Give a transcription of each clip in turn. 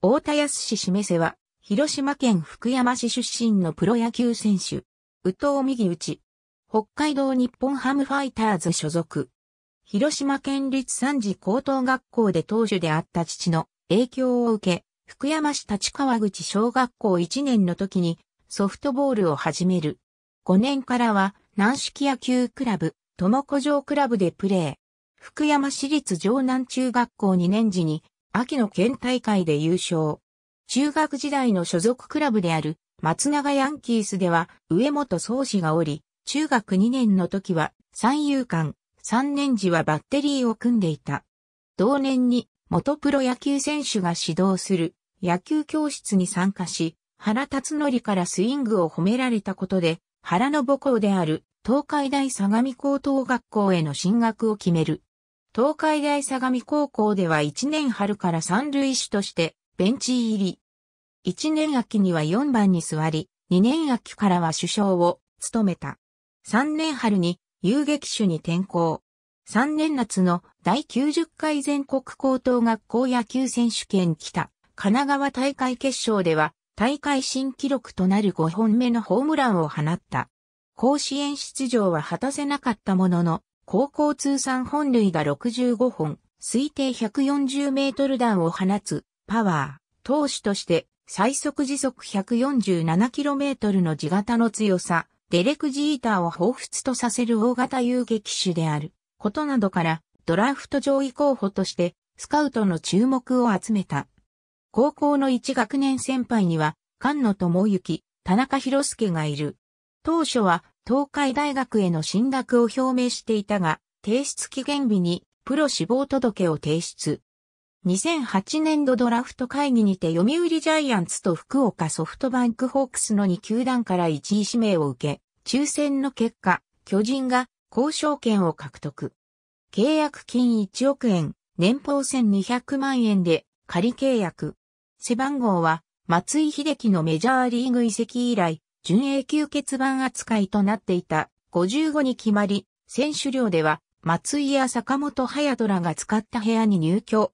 大田康氏示せは、広島県福山市出身のプロ野球選手。宇藤右内。北海道日本ハムファイターズ所属。広島県立三次高等学校で当主であった父の影響を受け、福山市立川口小学校1年の時にソフトボールを始める。5年からは南式野球クラブ、友子城クラブでプレー。福山市立城南中学校2年時に秋の県大会で優勝。中学時代の所属クラブである松永ヤンキースでは上本総司がおり、中学2年の時は三遊間、3年時はバッテリーを組んでいた。同年に元プロ野球選手が指導する野球教室に参加し、原辰則からスイングを褒められたことで、原の母校である東海大相模高等学校への進学を決める。東海大相模高校では1年春から三塁手としてベンチ入り。1年秋には4番に座り、2年秋からは首相を務めた。3年春に遊撃手に転向。3年夏の第90回全国高等学校野球選手権北神奈川大会決勝では大会新記録となる5本目のホームランを放った。甲子園出場は果たせなかったものの、高校通算本塁が65本、推定140メートル弾を放つ、パワー、投手として、最速時速 147km の地型の強さ、デレク・ジーターを彷彿とさせる大型遊撃手であることなどから、ドラフト上位候補として、スカウトの注目を集めた。高校の1学年先輩には、菅野智之、田中博介がいる。当初は、東海大学への進学を表明していたが、提出期限日にプロ志望届を提出。2008年度ドラフト会議にて読売ジャイアンツと福岡ソフトバンクホークスの2球団から1位指名を受け、抽選の結果、巨人が交渉権を獲得。契約金1億円、年俸1200万円で仮契約。背番号は松井秀喜のメジャーリーグ移籍以来、準永久欠番扱いとなっていた55に決まり、選手寮では松井や坂本隼人らが使った部屋に入居。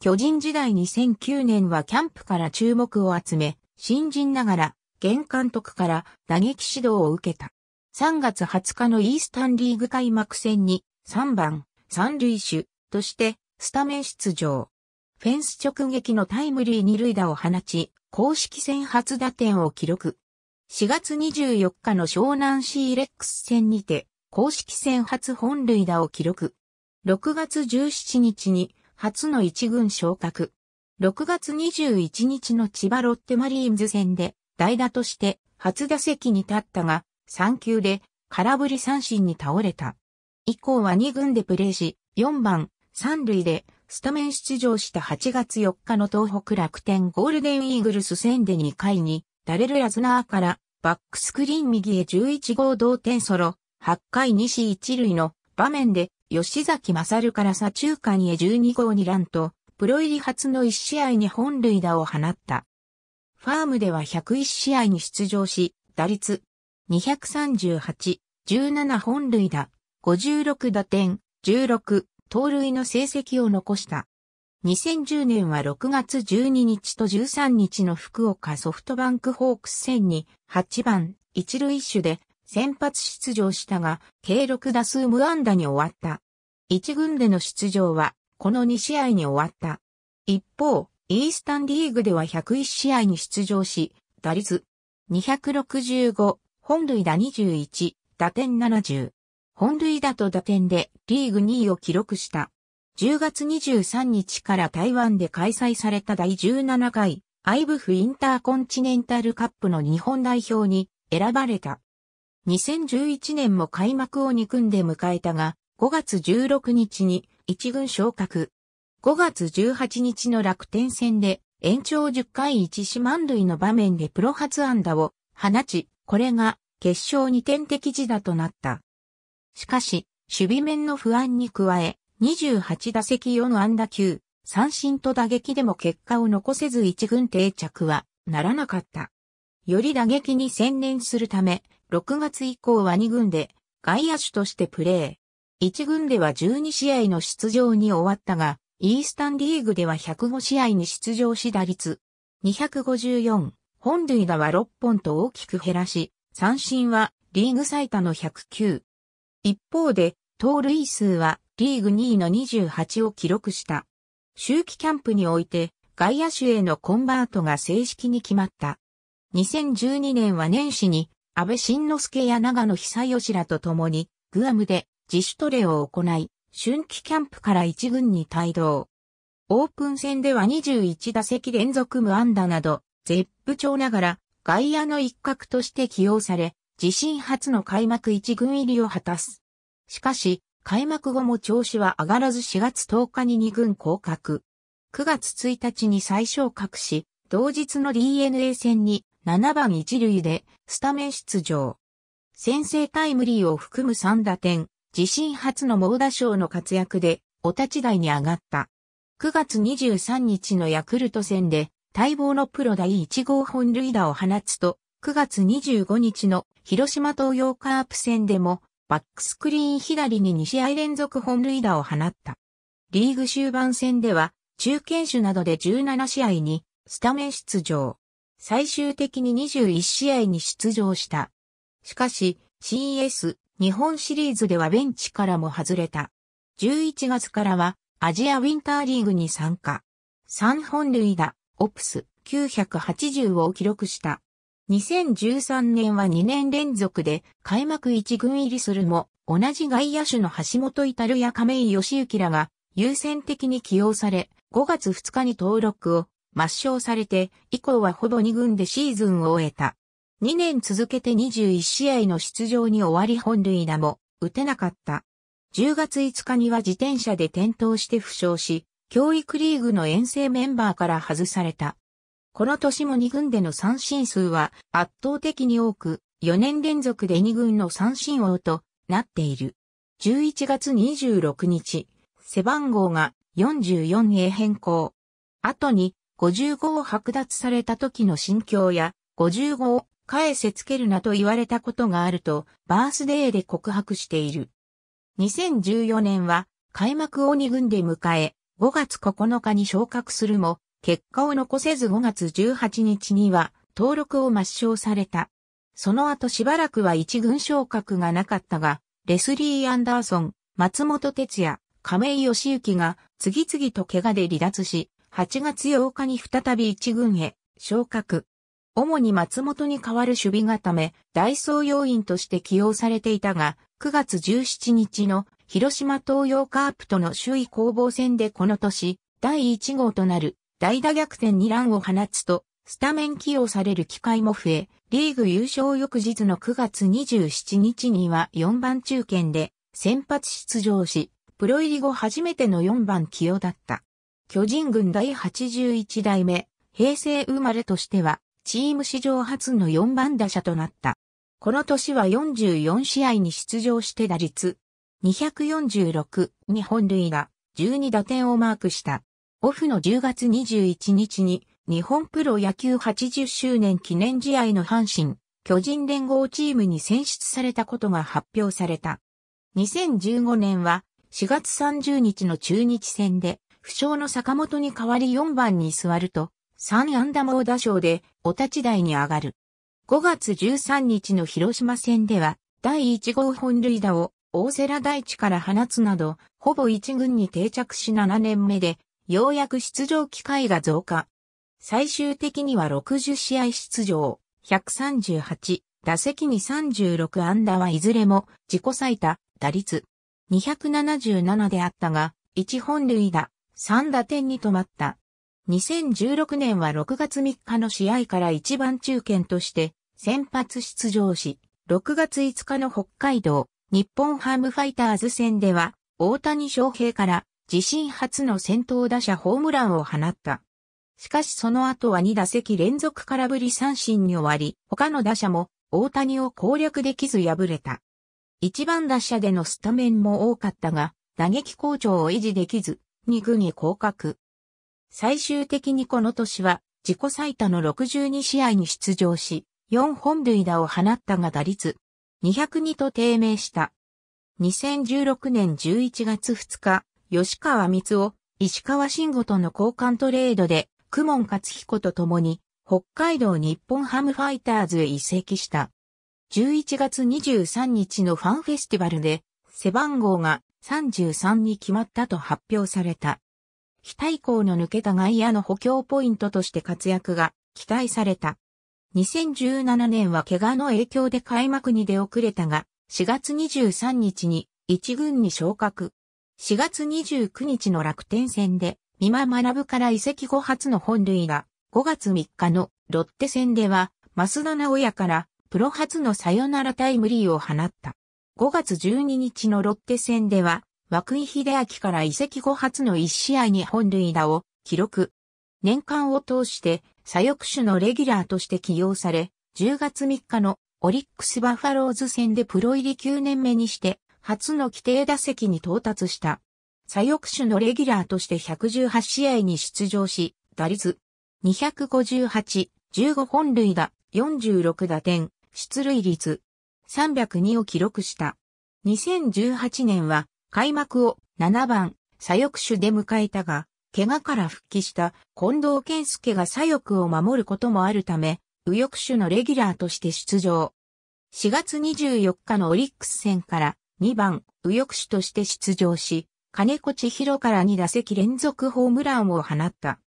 巨人時代2009年はキャンプから注目を集め、新人ながら、現監督から打撃指導を受けた。3月20日のイースタンリーグ開幕戦に3番、三塁手としてスタメン出場。フェンス直撃のタイムリー二塁打を放ち、公式戦初打点を記録。4月24日の湘南シーレックス戦にて、公式戦初本塁打を記録。6月17日に、初の一軍昇格。6月21日の千葉ロッテマリーンズ戦で、代打として初打席に立ったが、3球で空振り三振に倒れた。以降は2軍でプレーし、4番、3塁でスタメン出場した8月4日の東北楽天ゴールデンイーグルス戦で2回に、ダレル・ラズナーからバックスクリーン右へ11号同点ソロ、8回西一塁の場面で、吉崎勝から左中間へ12号にランと、プロ入り初の1試合に本塁打を放った。ファームでは101試合に出場し、打率238、17本塁打、56打点、16、盗塁の成績を残した。2010年は6月12日と13日の福岡ソフトバンクホークス戦に8番一塁手で先発出場したが、計6打数無安打に終わった。1軍での出場は、この2試合に終わった。一方、イースタンリーグでは101試合に出場し、打率265、本塁打21、打点70。本塁打と打点でリーグ2位を記録した。10月23日から台湾で開催された第17回 IBF インターコンチネンタルカップの日本代表に選ばれた。2011年も開幕を憎んで迎えたが、5月16日に一軍昇格。5月18日の楽天戦で延長10回1四万塁の場面でプロ初安打を放ち、これが決勝に点的時打となった。しかし、守備面の不安に加え、28打席4安打球、三振と打撃でも結果を残せず一軍定着はならなかった。より打撃に専念するため、6月以降は2軍で外野手としてプレー。1軍では12試合の出場に終わったが、イースタンリーグでは105試合に出場し打率254、本塁打は6本と大きく減らし、三振はリーグ最多の109。一方で、盗塁数はリーグ2位の28を記録した。秋季キャンプにおいて外野手へのコンバートが正式に決まった。2012年は年始に安倍晋之助や長野久義らと共にグアムで自主トレを行い、春季キャンプから一軍に帯同。オープン戦では21打席連続無安打など、絶不調ながら外野の一角として起用され、自身初の開幕一軍入りを果たす。しかし、開幕後も調子は上がらず4月10日に2軍降格。9月1日に最小格し、同日の DNA 戦に7番一塁でスタメン出場。先制タイムリーを含む3打点、自身初の猛打賞の活躍でお立ち台に上がった。9月23日のヤクルト戦で待望のプロ第1号本塁打を放つと、9月25日の広島東洋カープ戦でもバックスクリーン左に2試合連続本塁打を放った。リーグ終盤戦では、中堅手などで17試合にスタメン出場。最終的に21試合に出場した。しかし、CS 日本シリーズではベンチからも外れた。11月からはアジアウィンターリーグに参加。3本塁打、オプス980を記録した。2013年は2年連続で開幕1軍入りするも、同じ外野手の橋本ルや亀井義行らが優先的に起用され、5月2日に登録を抹消されて、以降はほぼ2軍でシーズンを終えた。2年続けて21試合の出場に終わり本塁打も打てなかった。10月5日には自転車で転倒して負傷し、教育リーグの遠征メンバーから外された。この年も2軍での三振数は圧倒的に多く、4年連続で2軍の三振王となっている。11月26日、背番号が44へ変更。後に55を剥奪された時の心境や55を返せつけるなと言われたことがあるとバースデーで告白している。2014年は開幕を2軍で迎え5月9日に昇格するも結果を残せず5月18日には登録を抹消された。その後しばらくは一軍昇格がなかったが、レスリー・アンダーソン、松本哲也、亀井義行が次々と怪我で離脱し、8月8日に再び一軍へ昇格。主に松本に代わる守備固め、ダイソー要員として起用されていたが、9月17日の広島東洋カープとの首位攻防戦でこの年、第1号となる代打逆転にランを放つと、スタメン起用される機会も増え、リーグ優勝翌日の9月27日には4番中堅で先発出場し、プロ入り後初めての4番起用だった。巨人軍第81代目、平成生まれとしては、チーム史上初の4番打者となった。この年は44試合に出場して打率、246、日本塁打、12打点をマークした。オフの10月21日に日本プロ野球80周年記念試合の阪神、巨人連合チームに選出されたことが発表された。2015年は4月30日の中日戦で負傷の坂本に代わり4番に座ると3安打猛打賞でお立ち台に上がる。5月13日の広島戦では第1号本塁打を大瀬良大地から放つなど、ほぼ1軍に定着し7年目でようやく出場機会が増加。最終的には60試合出場、138、打席に36安打はいずれも自己最多、打率277であったが、1本塁打、3打点に止まった。2016年は6月3日の試合から一番中堅として先発出場し、6月5日の北海道日本ハムファイターズ戦では大谷翔平から自身初の先頭打者ホームランを放った。しかしその後は2打席連続空振り三振に終わり、他の打者も大谷を攻略できず敗れた。1番打者でのスタメンも多かったが、打撃好調を維持できず、2軍に降格。最終的にこの年は、自己最多の62試合に出場し、4本塁打を放ったが打率、202と低迷した。2016年11月2日、吉川光夫、石川慎吾との交換トレードで、久門勝彦と共に、北海道日本ハムファイターズへ移籍した。11月23日のファンフェスティバルで、背番号が33に決まったと発表された。非対抗の抜けた外野の補強ポイントとして活躍が期待された。2017年は怪我の影響で開幕に出遅れたが、4月23日に1軍に昇格。4月29日の楽天戦で、三馬学から移籍後初の本塁打、5月3日のロッテ戦では、増田直也からプロ初のサヨナラタイムリーを放った。5月12日のロッテ戦では、涌井秀明から移籍後初の1試合に本塁打を記録。年間を通して左翼手のレギュラーとして起用され、10月3日のオリックスバファローズ戦でプロ入り9年目にして初の規定打席に到達した。左翼手のレギュラーとして118試合に出場し、打率258、15本塁打、46打点、出塁率302を記録した。2018年は開幕を7番左翼手で迎えたが、怪我から復帰した近藤健介が左翼を守ることもあるため、右翼手のレギュラーとして出場。4月24日のオリックス戦から2番、右翼手として出場し、金子千尋から2打席連続ホームランを放った。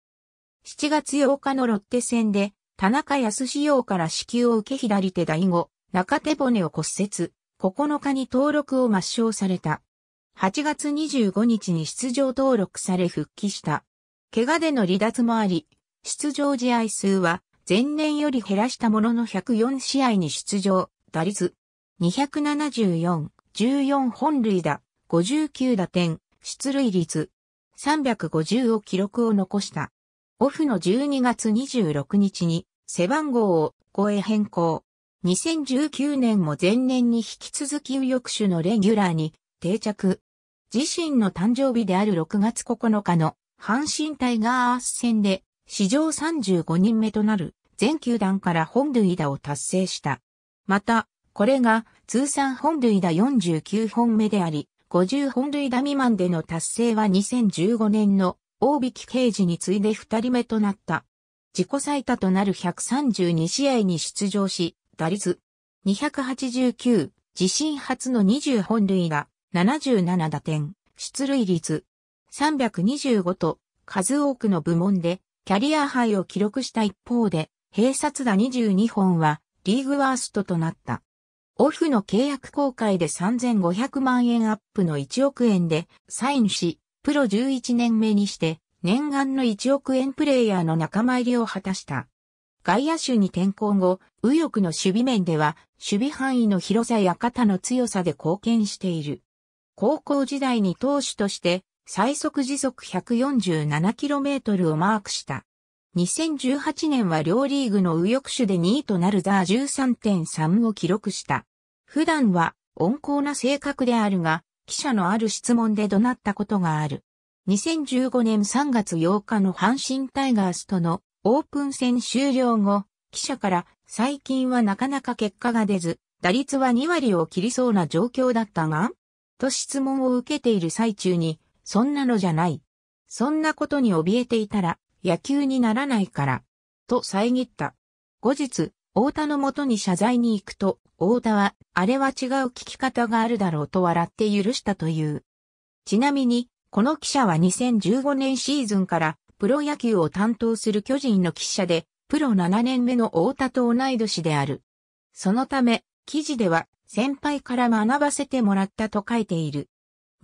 7月8日のロッテ戦で、田中康志洋から支給を受け左手第後、中手骨を骨折、9日に登録を抹消された。8月25日に出場登録され復帰した。怪我での離脱もあり、出場試合数は前年より減らしたものの104試合に出場、打率274、14本塁打、59打点、出塁率、350を記録を残した。オフの12月26日に背番号を5へ変更。2019年も前年に引き続き右翼手のレギュラーに定着。自身の誕生日である6月9日の阪神タイガース戦で史上35人目となる全球団から本塁打を達成した。また、これが通算本塁打49本目であり、50本塁打未満での達成は2015年の大引刑事に次いで2人目となった。自己最多となる132試合に出場し、打率289、自身初の20本塁打、77打点、出塁率325と数多くの部門でキャリアハイを記録した一方で、併殺打22本はリーグワーストとなった。オフの契約公開で3500万円アップの1億円でサインし、プロ11年目にして、念願の1億円プレイヤーの仲間入りを果たした。外野手に転向後、右翼の守備面では、守備範囲の広さや肩の強さで貢献している。高校時代に投手として、最速時速 147km をマークした。2018年は両リーグの右翼手で2位となるザー13.3を記録した。普段は温厚な性格であるが、記者のある質問で怒鳴ったことがある。2015年3月8日の阪神タイガースとのオープン戦終了後、記者から最近はなかなか結果が出ず、打率は2割を切りそうな状況だったが、と質問を受けている最中に、そんなのじゃない。そんなことに怯えていたら、野球にならないから、と遮った。後日、太田の元に謝罪に行くと、太田は、あれは違う聞き方があるだろうと笑って許したという。ちなみに、この記者は2015年シーズンからプロ野球を担当する巨人の記者で、プロ7年目の太田と同い年である。そのため、記事では先輩から学ばせてもらったと書いている。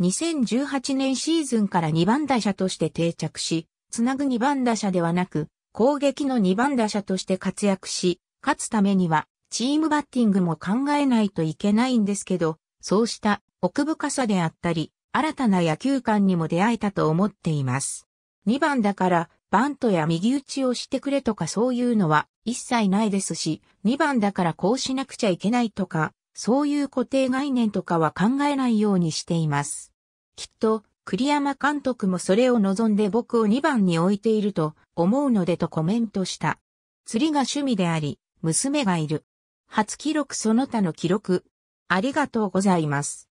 2018年シーズンから2番打者として定着し、つなぐ2番打者ではなく、攻撃の2番打者として活躍し、勝つためには、チームバッティングも考えないといけないんですけど、そうした奥深さであったり、新たな野球観にも出会えたと思っています。2番だから、バントや右打ちをしてくれとかそういうのは一切ないですし、2番だからこうしなくちゃいけないとか、そういう固定概念とかは考えないようにしています。きっと、栗山監督もそれを望んで僕を2番に置いていると思うのでとコメントした。釣りが趣味であり、娘がいる。初記録その他の記録。ありがとうございます。